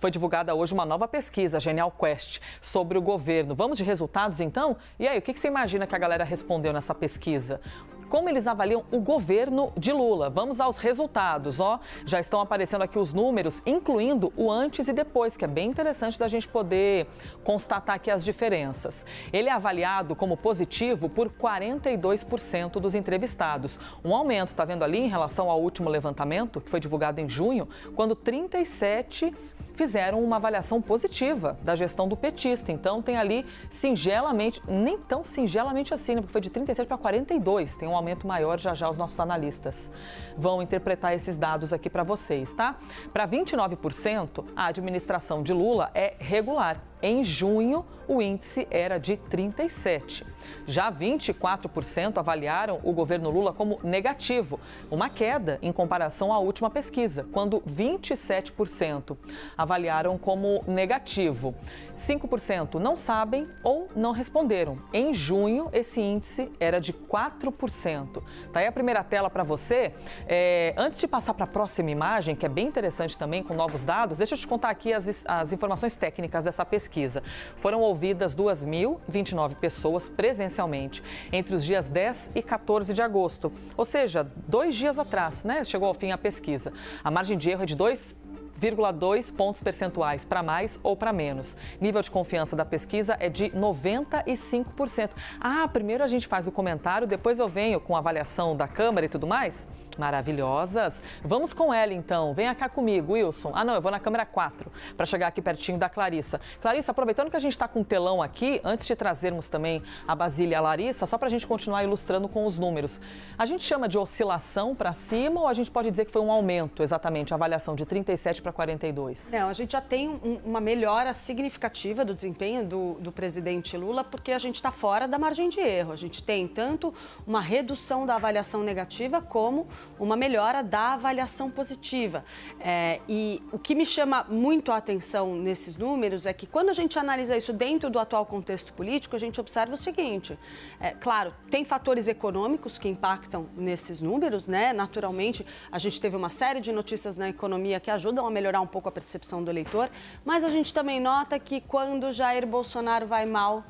Foi divulgada hoje uma nova pesquisa, Genial Quest, sobre o governo. Vamos de resultados então? E aí, o que você imagina que a galera respondeu nessa pesquisa? como eles avaliam o governo de Lula. Vamos aos resultados, ó. Já estão aparecendo aqui os números, incluindo o antes e depois, que é bem interessante da gente poder constatar aqui as diferenças. Ele é avaliado como positivo por 42% dos entrevistados. Um aumento, tá vendo ali, em relação ao último levantamento, que foi divulgado em junho, quando 37 fizeram uma avaliação positiva da gestão do petista. Então tem ali singelamente, nem tão singelamente assim, né? porque foi de 37 para 42, tem um aumento maior já já os nossos analistas vão interpretar esses dados aqui para vocês, tá? Para 29%, a administração de Lula é regular. Em junho, o índice era de 37. Já 24% avaliaram o governo Lula como negativo, uma queda em comparação à última pesquisa, quando 27% avaliaram como negativo. 5% não sabem ou não responderam. Em junho, esse índice era de 4%. Tá aí a primeira tela para você. É, antes de passar para a próxima imagem, que é bem interessante também, com novos dados, deixa eu te contar aqui as, as informações técnicas dessa pesquisa. Foram ouvidas 2.029 pessoas presencialmente entre os dias 10 e 14 de agosto, ou seja, dois dias atrás, né? Chegou ao fim a pesquisa. A margem de erro é de 2 0,2 pontos percentuais para mais ou para menos. Nível de confiança da pesquisa é de 95%. Ah, primeiro a gente faz o comentário, depois eu venho com a avaliação da Câmara e tudo mais? Maravilhosas. Vamos com ela então. Venha cá comigo, Wilson. Ah, não, eu vou na câmera 4 para chegar aqui pertinho da Clarissa. Clarissa, aproveitando que a gente está com o telão aqui, antes de trazermos também a Basília e a Larissa, só para a gente continuar ilustrando com os números. A gente chama de oscilação para cima ou a gente pode dizer que foi um aumento exatamente, a avaliação de 37 para 42? Não, a gente já tem um, uma melhora significativa do desempenho do, do presidente Lula, porque a gente está fora da margem de erro. A gente tem tanto uma redução da avaliação negativa como uma melhora da avaliação positiva. É, e o que me chama muito a atenção nesses números é que quando a gente analisa isso dentro do atual contexto político, a gente observa o seguinte: é, claro, tem fatores econômicos que impactam nesses números, né? Naturalmente, a gente teve uma série de notícias na economia que ajudam a melhorar um pouco a percepção do eleitor, mas a gente também nota que quando Jair Bolsonaro vai mal,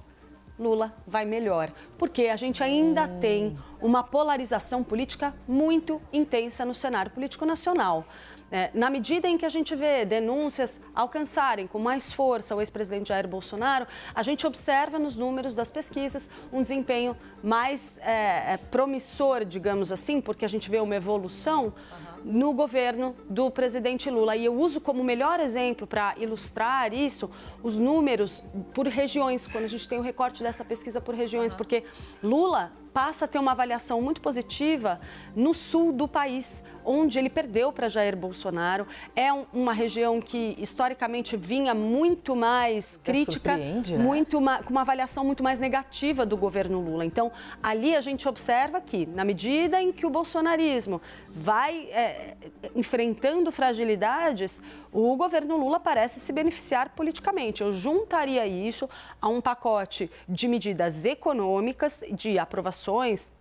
Lula vai melhor, porque a gente ainda hum. tem uma polarização política muito intensa no cenário político nacional. É, na medida em que a gente vê denúncias alcançarem com mais força o ex-presidente Jair Bolsonaro, a gente observa nos números das pesquisas um desempenho mais é, é promissor, digamos assim, porque a gente vê uma evolução. Uhum no governo do presidente Lula. E eu uso como melhor exemplo para ilustrar isso os números por regiões, quando a gente tem o recorte dessa pesquisa por regiões, porque Lula passa a ter uma avaliação muito positiva no sul do país, onde ele perdeu para Jair Bolsonaro. É um, uma região que historicamente vinha muito mais crítica, né? muito com uma avaliação muito mais negativa do governo Lula. Então, ali a gente observa que, na medida em que o bolsonarismo vai é, eh, enfrentando fragilidades, o governo Lula parece se beneficiar politicamente. Eu juntaria isso a um pacote de medidas econômicas, de aprovações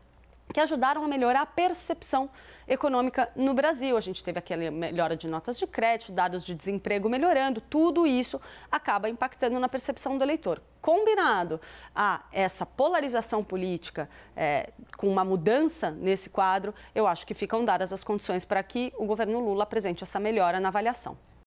que ajudaram a melhorar a percepção econômica no Brasil. A gente teve aquela melhora de notas de crédito, dados de desemprego melhorando, tudo isso acaba impactando na percepção do eleitor. Combinado a essa polarização política é, com uma mudança nesse quadro, eu acho que ficam dadas as condições para que o governo Lula apresente essa melhora na avaliação.